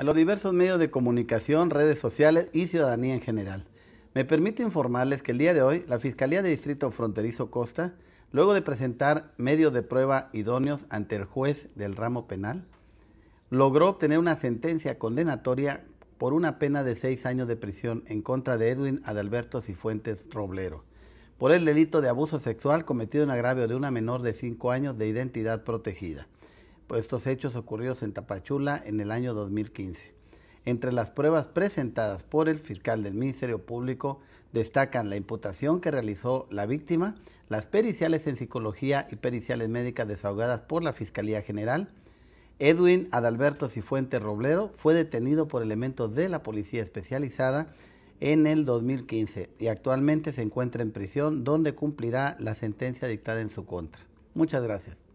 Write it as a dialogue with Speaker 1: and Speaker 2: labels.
Speaker 1: a los diversos medios de comunicación, redes sociales y ciudadanía en general. Me permite informarles que el día de hoy la Fiscalía de Distrito Fronterizo Costa, luego de presentar medios de prueba idóneos ante el juez del ramo penal, logró obtener una sentencia condenatoria por una pena de seis años de prisión en contra de Edwin Adalberto Cifuentes Roblero por el delito de abuso sexual cometido en agravio de una menor de cinco años de identidad protegida estos hechos ocurridos en Tapachula en el año 2015. Entre las pruebas presentadas por el fiscal del Ministerio Público destacan la imputación que realizó la víctima, las periciales en psicología y periciales médicas desahogadas por la Fiscalía General. Edwin Adalberto Cifuentes Roblero fue detenido por elementos de la Policía Especializada en el 2015 y actualmente se encuentra en prisión donde cumplirá la sentencia dictada en su contra. Muchas
Speaker 2: gracias.